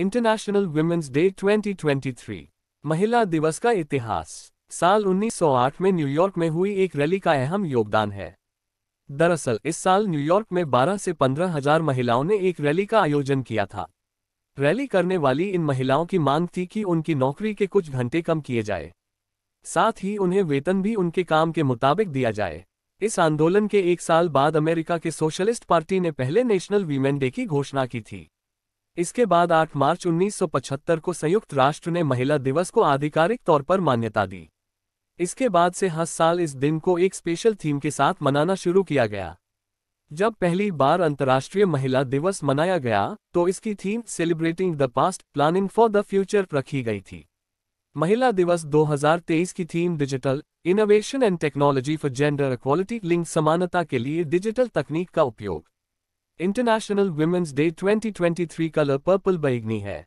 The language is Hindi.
इंटरनेशनल वुमेन्स डे 2023 महिला दिवस का इतिहास साल 1908 में न्यूयॉर्क में हुई एक रैली का अहम योगदान है दरअसल इस साल न्यूयॉर्क में 12 से पंद्रह हजार महिलाओं ने एक रैली का आयोजन किया था रैली करने वाली इन महिलाओं की मांग थी कि उनकी नौकरी के कुछ घंटे कम किए जाए साथ ही उन्हें वेतन भी उनके काम के मुताबिक दिया जाए इस आंदोलन के एक साल बाद अमेरिका के सोशलिस्ट पार्टी ने पहले नेशनल वीमेन डे की घोषणा की थी इसके बाद 8 मार्च 1975 को संयुक्त राष्ट्र ने महिला दिवस को आधिकारिक तौर पर मान्यता दी इसके बाद से हर साल इस दिन को एक स्पेशल थीम के साथ मनाना शुरू किया गया जब पहली बार अंतर्राष्ट्रीय महिला दिवस मनाया गया तो इसकी theme celebrating the past planning for the future रखी गई थी महिला दिवस 2023 की theme digital innovation and technology for gender equality लिंग समानता के लिए डिजिटल तकनीक का उपयोग international women's day 2023 colour purple बैगनी है